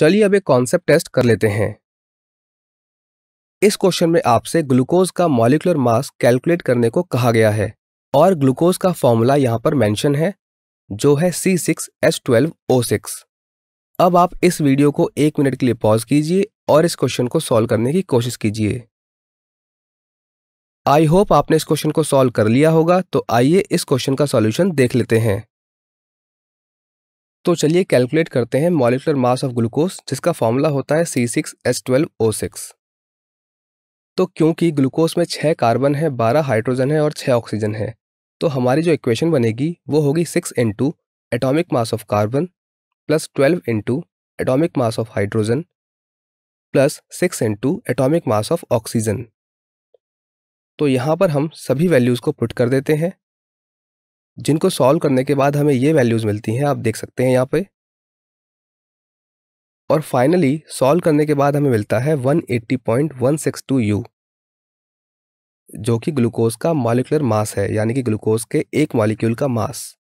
चलिए अब एक कॉन्सेप्ट टेस्ट कर लेते हैं इस क्वेश्चन में आपसे ग्लूकोज का मॉलिकुलर मास कैलकुलेट करने को कहा गया है और ग्लूकोज का फॉर्मूला यहां पर मेंशन है जो है C six twelve O six अब आप इस वीडियो को एक मिनट के लिए पॉज कीजिए और इस क्वेश्चन को सॉल्व करने की कोशिश कीजिए आई होप आपने इस क्वेश्चन को सॉल्व कर लिया होगा तो आइए इस क्वेश्चन का सॉल्यूशन देख लेते हैं तो चलिए कैलकुलेट करते हैं मॉलिकुलर मास ऑफ ग्लूकोज जिसका फॉर्मूला होता है C six S twelve O six तो क्योंकि ग्लूकोज में छः कार्बन है बारह हाइड्रोजन है और छः ऑक्सीजन है तो हमारी जो इक्वेशन बनेगी वो होगी six into atomic mass of carbon plus twelve into atomic mass of hydrogen plus six into atomic mass of oxygen तो यहाँ पर हम सभी वैल्यूज़ को पुट कर देते हैं जिनको सॉल्व करने के बाद हमें ये वैल्यूज़ मिलती हैं आप देख सकते हैं यहाँ पे और फाइनली सॉल्व करने के बाद हमें मिलता है 180.162 U जो कि ग्लूकोज का मॉलिकुलर मास है यानी कि ग्लूकोज के एक मॉलिक्यूल का मास